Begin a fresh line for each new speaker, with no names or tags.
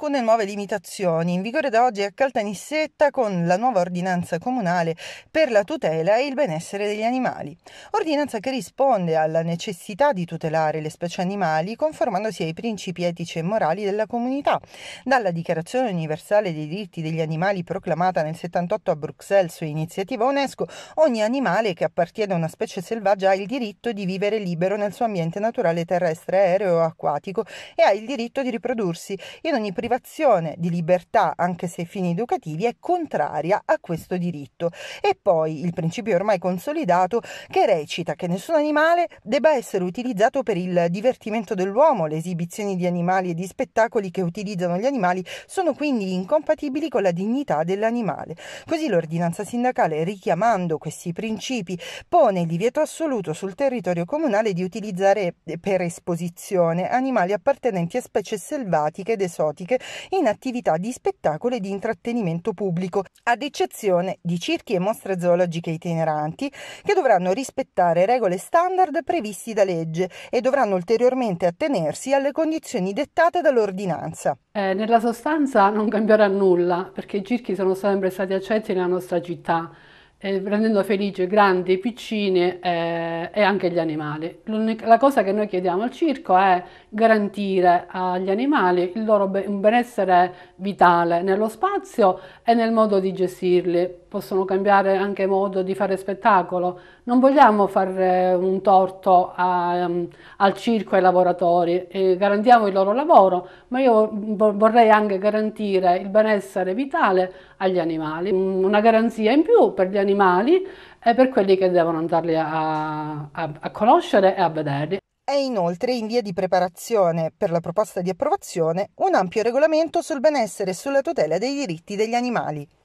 alcune nuove limitazioni, in vigore da oggi a Caltanissetta con la nuova ordinanza comunale per la tutela e il benessere degli animali. Ordinanza che risponde alla necessità di tutelare le specie animali conformandosi ai principi etici e morali della comunità, dalla Dichiarazione universale dei diritti degli animali proclamata nel 78 a Bruxelles su iniziativa UNESCO, ogni animale che appartiene a una specie selvaggia ha il diritto di vivere libero nel suo ambiente naturale terrestre, aereo o acquatico e ha il diritto di riprodursi in ogni privato privazione di libertà, anche se fini educativi, è contraria a questo diritto. E poi il principio ormai consolidato che recita che nessun animale debba essere utilizzato per il divertimento dell'uomo. Le esibizioni di animali e di spettacoli che utilizzano gli animali sono quindi incompatibili con la dignità dell'animale. Così l'ordinanza sindacale, richiamando questi principi, pone il divieto assoluto sul territorio comunale di utilizzare per esposizione animali appartenenti a specie selvatiche ed esotiche in attività di spettacolo e di intrattenimento pubblico, ad eccezione di circhi e mostre zoologiche itineranti che dovranno rispettare regole standard previsti da legge e dovranno ulteriormente attenersi alle condizioni dettate dall'ordinanza.
Eh, nella sostanza non cambierà nulla perché i circhi sono sempre stati accetti nella nostra città eh, rendendo felice grandi, piccine eh, e anche gli animali. La cosa che noi chiediamo al circo è garantire agli animali il loro be- un benessere vitale nello spazio e nel modo di gestirli possono cambiare anche modo di fare spettacolo. Non vogliamo fare eh, un torto a, mm, al circo e ai lavoratori, eh, garantiamo il loro lavoro, ma io vorrei anche garantire il benessere vitale agli animali, mm, una garanzia in più per gli animali e per quelli che devono andarli a, a, a conoscere
e a vederli. È inoltre in via di preparazione per la proposta di approvazione un ampio regolamento sul benessere e sulla tutela dei diritti degli animali.